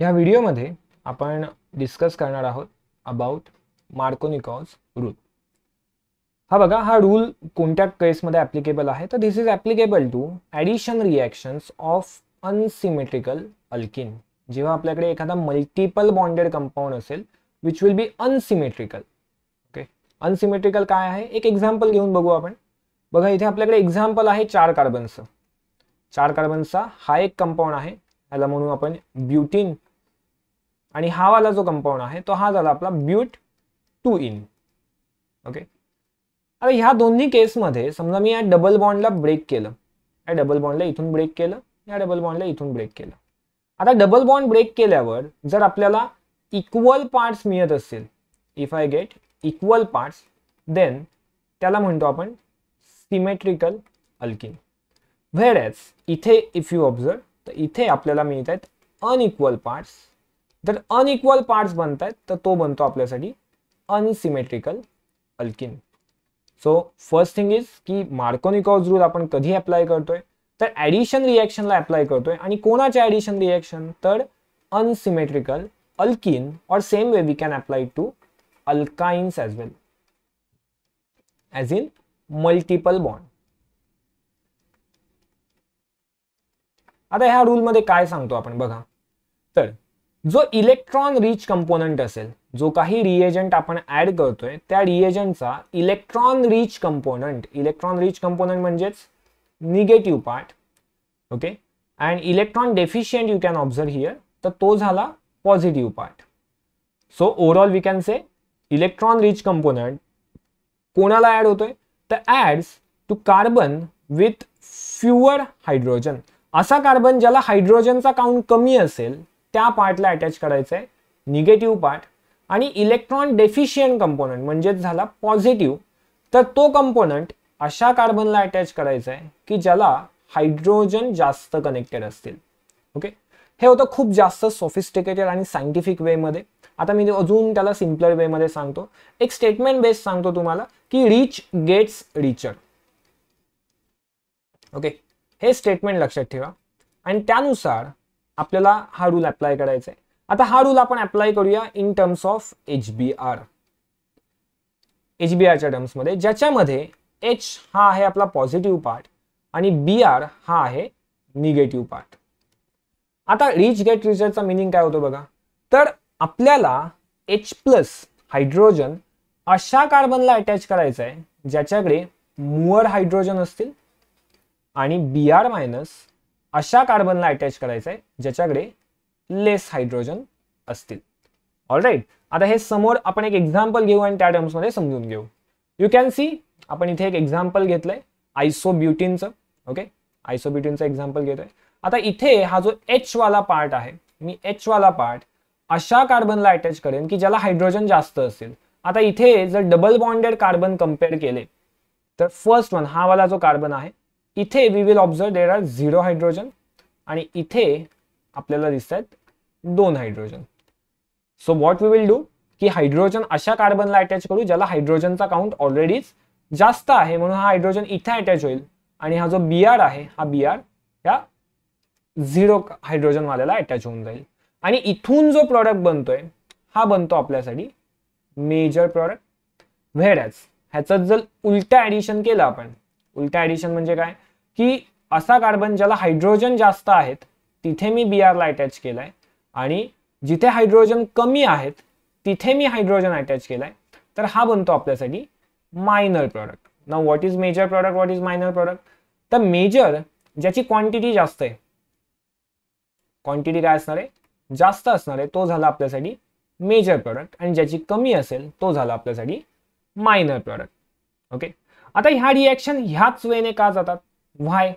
या व्हिडिओमध्ये आपण डिस्कस करणार आहोत अबाउट मार्कोनिकॉज रूल हा बघा हा रूल कोणत्या केसमध्ये ॲप्लिकेबल आहे तर this is applicable to addition reactions of unsymmetrical alkene जेव्हा आपल्याकडे एखादा मल्टिपल बॉन्डेड कंपाऊंड असेल which will be unsymmetrical okay unsymmetrical काय आहे एक एक्झाम्पल घेऊन बघू आपण बघा इथे आपल्याकडे एक्झाम्पल आहे चार कार्बनचा चार कार्बनचा हा एक कंपाऊंड आहे याला म्हणून आपण ब्युटीन आणि हा वाला जो कंपाऊंड आहे तो हा झाला आपला ब्यूट टू इन ओके आता ह्या दोन्ही केसमध्ये समजा मी या डबल बॉन्डला ब्रेक केलं या डबल बॉन्डला इथून ब्रेक केलं या डबल बॉन्डला इथून ब्रेक केलं आता डबल बॉन्ड ब्रेक केल्यावर जर आपल्याला इक्वल पार्ट्स मिळत असतील if I get equal parts then त्याला म्हणतो आपण सिमेट्रिकल अल्किन व्हेर इथे इफ यू ऑब्झर्व तर इथे आपल्याला मिळत आहेत अनइक्वल पार्ट्स जर अनइक्वल पार्ट्स बनत आहेत तर तो बनतो आपल्यासाठी unsymmetrical alkene so first thing is की मार्कोनिकॉज रूल आपण कधी अप्लाय करतोय तर ॲडिशन रिॲक्शनला अप्लाय करतोय आणि कोणाचे ॲडिशन रिॲक्शन तर अनसिमेट्रिकल अल्किन और same way we can apply to alkynes as well as in multiple bond आता ह्या रूलमध्ये काय सांगतो आपण बघा तर जो इलेक्ट्रॉन रिच कंपोनंट असेल जो काही रिएजंट आपण ऍड करतोय त्या रिएजंटचा electron rich component electron rich component म्हणजेच negative part okay and electron deficient you can observe here तर तो झाला positive part so overall we can say electron rich component कोणाला ॲड होतोय तर adds to carbon with fewer hydrogen असा carbon ज्याला हायड्रोजनचा काउंट कमी असेल त्या पार्टला अटॅच करायचं आहे निगेटिव्ह पार्ट आणि इलेक्ट्रॉन डेफिशियंट कंपोनंट म्हणजेच झाला पॉझिटिव्ह तर तो कंपोनंट अशा कार्बनला अटॅच करायचा आहे की ज्याला हायड्रोजन जास्त कनेक्टेड असतील ओके हे होतं खूप जास्त सोफिस्टिकेटेड आणि सायंटिफिक वेमध्ये आता मी अजून त्याला सिम्पलर वेमध्ये सांगतो एक स्टेटमेंट बेस्ड सांगतो तुम्हाला की रिच गेट्स रिचर ओके हे स्टेटमेंट लक्षात ठेवा आणि त्यानुसार आपल्याला हा रूल अप्लाय करायचा आहे आता हा रूल आपण अप्लाय करूया in terms of H B R H B आरच्या टर्म्समध्ये ज्याच्यामध्ये एच हा आहे आपला पॉझिटिव्ह पार्ट आणि बी आर हा आहे निगेटिव्ह पार्ट आता रिच गेट रिचर्डचा मिनिंग काय होतो बघा तर आपल्याला एच प्लस हायड्रोजन अशा कार्बनला अटॅच करायचं आहे ज्याच्याकडे मुअर हायड्रोजन असतील आणि बी आर मायनस अशा कार्बनला अटॅच करायचं आहे ज्याच्याकडे लेस हायड्रोजन असतील राईट आता हे समोर आपण एक एक्झाम्पल घेऊ आणि त्या टर्म्समध्ये समजून घेऊ यू कॅन सी आपण इथे एक एक्झाम्पल घेतलंय आयसोब्युटीनचं ओके आयसोब्युटीनचं एक्झाम्पल आहे आता इथे हा जो एच वाला पार्ट आहे मी एच वाला पार्ट अशा कार्बनला अटॅच करेन की ज्याला हायड्रोजन जास्त असेल आता इथे जर डबल बॉन्डेड कार्बन कम्पेअर केले तर फर्स्ट वन हा वाला जो कार्बन आहे इथे we will observe there are zero hydrogen आणि इथे आपल्याला दिसत आहेत दोन hydrogen so what we will do की हायड्रोजन अशा कार्बनला अटॅच करू ज्याला हायड्रोजनचा काउंट ऑलरेडीच जास्त आहे म्हणून हा हायड्रोजन इथे अटॅच होईल आणि हा जो बी आर आहे हा बी आर या झिरो हायड्रोजनवाल्याला अटॅच होऊन जाईल आणि इथून जो प्रॉडक्ट बनतोय हा बनतो आपल्यासाठी मेजर प्रॉडक्ट व्हेडॅच ह्याचं जर उलटं ॲडिशन केलं आपण उलटा ॲडिशन म्हणजे काय की असा कार्बन ज्याला हायड्रोजन जास्त आहेत तिथे मी बी आरला अटॅच केलाय आणि जिथे हायड्रोजन कमी आहेत तिथे मी हायड्रोजन अटॅच केलाय तर हा बनतो आपल्यासाठी मायनर प्रॉडक्ट ना what is major product what is minor product तर मेजर ज्याची क्वांटिटी जास्त आहे क्वांटिटी काय असणार आहे जास्त असणार आहे तो झाला आपल्यासाठी मेजर प्रॉडक्ट आणि ज्याची कमी असेल तो झाला आपल्यासाठी मायनर प्रॉडक्ट ओके आता ह्या रिॲक्शन ह्याच वेने का जातात व्हाय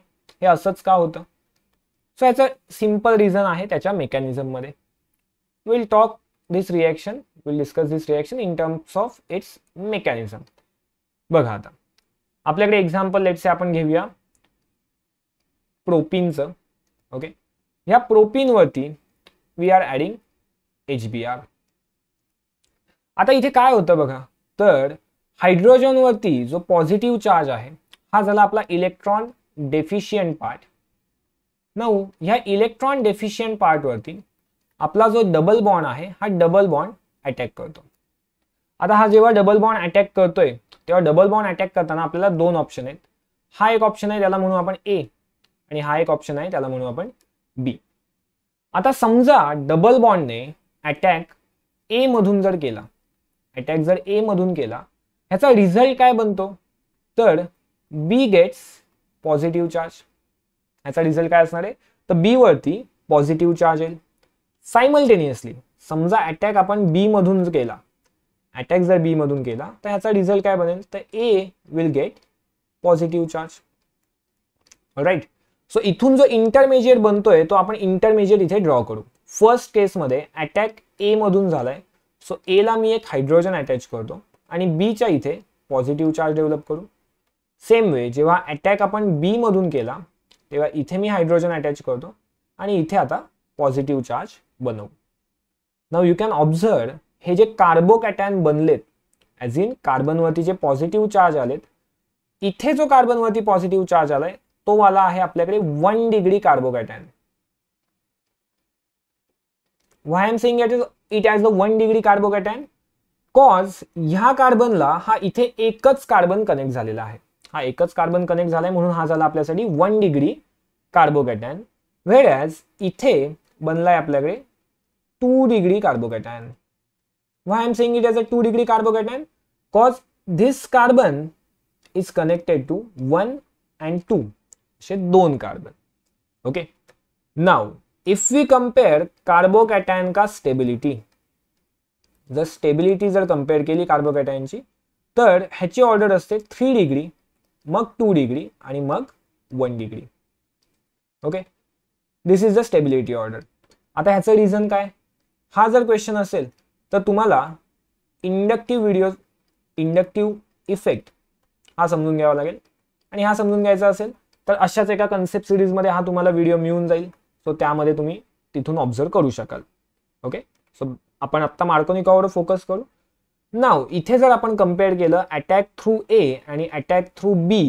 हे असंच का होतं सो याचं सिम्पल रिझन आहे त्याच्या मेकॅनिझममध्ये will talk this reaction will discuss this reaction in terms of its mechanism बघा आता आपल्याकडे एक्झाम्पल से आपण घेऊया प्रोपिनचं ओके ह्या प्रोपिनवरती we are adding H B R आता इथे काय होतं बघा तर हायड्रोजनवरती जो पॉझिटिव्ह चार्ज आहे हा झाला आपला इलेक्ट्रॉन डेफिशियंट पार्ट नऊ ह्या इलेक्ट्रॉन डेफिशियंट पार्टवरती आपला जो डबल बॉन्ड आहे हा डबल बॉन्ड अटॅक करतो आता हा जेव्हा डबल बॉन्ड अटॅक करतोय तेव्हा डबल बॉन्ड अटॅक करताना आपल्याला दोन ऑप्शन आहेत हा एक ऑप्शन आहे त्याला म्हणू आपण ए आणि हा एक ऑप्शन आहे त्याला म्हणू आपण बी आता समजा डबल बॉन्डने अटॅक ए मधून जर केला अटॅक जर ए मधून केला ह्याचा रिझल्ट काय बनतो तर बी गेट्स पॉझिटिव्ह चार्ज ह्याचा रिझल्ट काय असणार आहे तर बी वरती पॉझिटिव्ह चार्ज येईल सायमल्टेनियसली समजा अटॅक आपण बी मधून केला अटॅक जर बी मधून केला तर ह्याचा रिझल्ट काय बनेल तर A will get positive charge right so इथून जो इंटरमिजिएट बनतोय तो आपण इंटरमिजिएट इथे ड्रॉ करू फर्स्ट केसमध्ये अटॅक ए मधून झालाय सो एला मी एक हायड्रोजन अटॅच करतो आणि बीच्या इथे पॉझिटिव्ह चार्ज डेव्हलप करू सेम वे जेव्हा अटॅक आपण बी मधून केला तेव्हा इथे मी हायड्रोजन अटॅच करतो आणि इथे आता पॉझिटिव्ह चार्ज बनवू नाव यू कॅन ऑब्झर्व हे जे कार्बोकॅटॅन बनलेत ॲज इन कार्बनवरती जे पॉझिटिव्ह चार्ज आलेत इथे जो कार्बनवरती पॉझिटिव्ह चार्ज आलाय तो वाला आहे आपल्याकडे one degree carbocation why am saying it is the one degree cation cause ह्या कार्बनला हा इथे एकच कार्बन कनेक्ट झालेला आहे हा एकच कार्बन कनेक्ट झालाय म्हणून हा झाला आपल्यासाठी वन डिग्री कार्बोकॅटॅन ॲज इथे बनलाय आपल्याकडे two degree carbocation why am saying it is a two degree carbocation cause this carbon is connected to one and two असे दोन कार्बन okay now if we compare carbocation का स्टेबिलिटी जर stability जर compare केली कार्बोकॅटायनची तर ह्याची ऑर्डर असते थ्री डिग्री मग टू डिग्री आणि मग one degree okay this is the stability order आता ह्याचं रिझन काय हा जर क्वेश्चन असेल तर तुम्हाला इंडक्टिव्ह व्हिडिओ इंडक्टिव्ह इफेक्ट हा समजून घ्यावा लागेल आणि हा समजून घ्यायचा असेल तर अशाच एका कन्सेप्ट सिरीजमध्ये हा तुम्हाला व्हिडिओ मिळून जाईल सो त्यामध्ये तुम्ही तिथून ऑब्झर्व करू शकाल ओके सो आपण आत्ता मार्कोनिकावर फोकस करू नाव इथे जर आपण कम्पेअर केलं अटॅक थ्रू ए आणि अटॅक थ्रू बी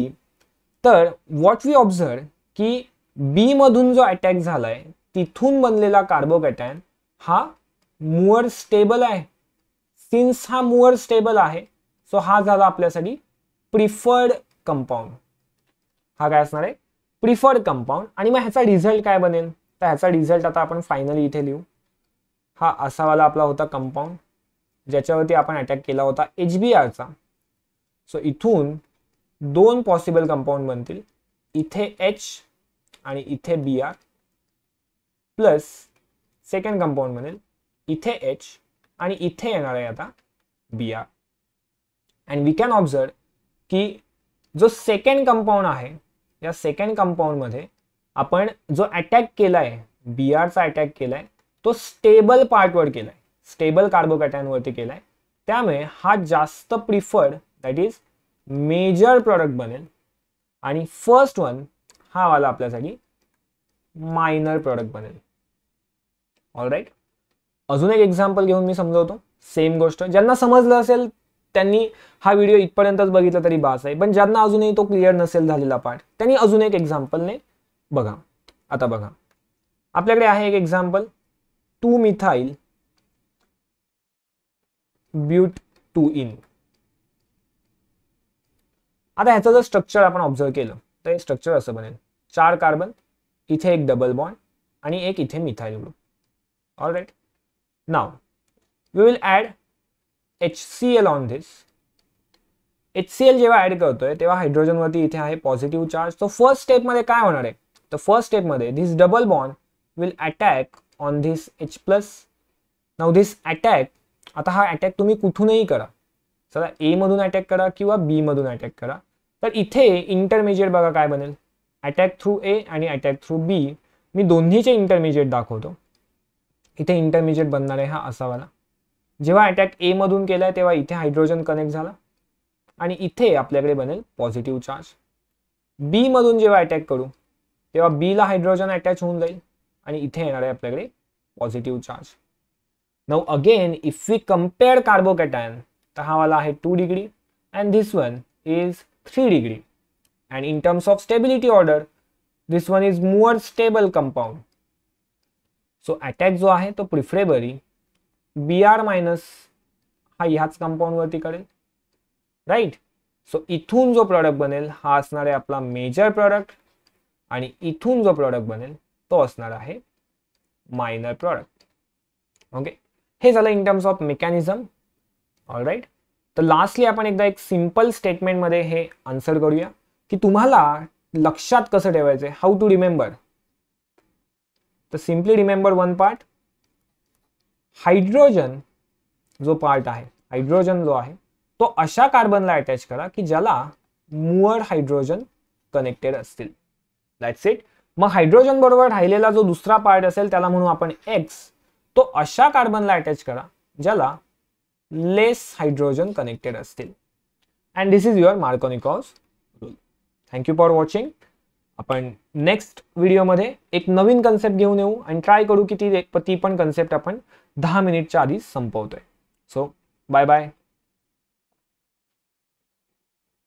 तर व्हॉट वी ऑब्झर्व की बी मधून जो अटॅक झालाय तिथून बनलेला कार्बोकॅटॅन हा मुअर स्टेबल आहे सिन्स हा मुअर स्टेबल आहे सो हा झाला आपल्यासाठी प्रिफर्ड कंपाऊंड हा काय असणार आहे प्रिफर्ड कंपाऊंड आणि मग ह्याचा रिझल्ट काय बनेल तर ह्याचा रिझल्ट आता आपण फायनली इथे लिहू हा असावाला आपला होता कंपाऊंड ज्याच्यावरती आपण अटॅक केला होता एच बी आरचा सो इथून दोन पॉसिबल कंपाऊंड बनतील इथे एच आणि इथे B R plus second compound बनेल इथे एच आणि इथे येणार आहे आता B R and we can observe की जो सेकंड कंपाऊंड आहे या सेकंड कंपाऊंडमध्ये आपण जो अटॅक केला आहे बी आरचा अटॅक केला आहे तो स्टेबल पार्टवर केलाय स्टेबल कार्बोकॅटायनवरती केलाय त्यामुळे हा जास्त preferred that is major product बनेल आणि फर्स्ट वन हा वाला आपल्यासाठी मायनर प्रॉडक्ट बनेल ऑल राईट अजून एक एक्झाम्पल घेऊन मी समजवतो सेम गोष्ट ज्यांना समजलं असेल त्यांनी हा व्हिडिओ इथपर्यंतच बघितला तरी बास आहे पण ज्यांना अजूनही तो क्लिअर नसेल झालेला पार्ट त्यांनी अजून एक एक्झाम्पलने बघा आता बघा आपल्याकडे आहे एक example two methyl but two ene आता ह्याचं जर स्ट्रक्चर आपण ऑब्झर्व केलं तर हे स्ट्रक्चर असं बनेल चार कार्बन इथे एक डबल बॉन्ड आणि एक इथे methyl group all right now we will add H C L on this H C L जेव्हा ऍड करतोय तेव्हा हायड्रोजनवरती इथे आहे पॉझिटिव्ह चार्ज तो फर्स्ट स्टेपमध्ये काय होणार आहे तर फर्स्ट स्टेपमध्ये this double bond will attack on this H plus now this attack आता हा अटॅक तुम्ही कुठूनही करा चला एमधून अटॅक करा किंवा बीमधून अटॅक करा तर इथे इंटरमिजिएट बघा काय बनेल अटॅक थ्रू ए आणि अटॅक थ्रू बी मी दोन्हीचे इंटरमिजिएट दाखवतो इथे इंटरमिजिएट बनणार आहे हा असावाला जेव्हा अटॅक एमधून केला आहे तेव्हा इथे हायड्रोजन कनेक्ट झाला आणि इथे आपल्याकडे बनेल पॉझिटिव्ह चार्ज बीमधून जेव्हा अटॅक करू तेव्हा बीला हायड्रोजन अटॅच होऊन जाईल आणि इथे येणार आहे आपल्याकडे positive charge now again if we compare carbocation तर हा वाला आहे two degree and this one is three degree and in terms of stability order this one is more stable compound so attack जो आहे तो प्रिफरेबरी बी आर मायनस हा ह्याच कंपाऊंडवरती करेल राईट सो इथून जो प्रॉडक्ट बनेल हा असणार आहे आपला मेजर प्रॉडक्ट आणि इथून जो प्रॉडक्ट बनेल तो असणार आहे मायनर प्रॉडक्ट ओके हे झालं in terms of mechanism all right तर लास्टली आपण एकदा एक सिम्पल स्टेटमेंटमध्ये हे आन्सर करूया की तुम्हाला लक्षात कसं ठेवायचं आहे हाऊ टू रिमेंबर तर simply remember one part hydrogen जो पार्ट आहे हायड्रोजन जो आहे तो अशा कार्बनला अटॅच करा की ज्याला मुअर हायड्रोजन कनेक्टेड असतील दॅट्स इट मग हायड्रोजन बरोबर राहिलेला जो दुसरा पार्ट असेल त्याला म्हणून आपण एक्स तो अशा कार्बनला अटॅच करा ज्याला लेस हायड्रोजन कनेक्टेड असतील and this is your Markovnikov's rule thank you for watching आपण नेक्स्ट व्हिडिओमध्ये एक नवीन कन्सेप्ट घेऊन येऊ आणि ट्राय करू की ती ती पण कन्सेप्ट आपण दहा मिनिटच्या आधी संपवतोय सो बाय बाय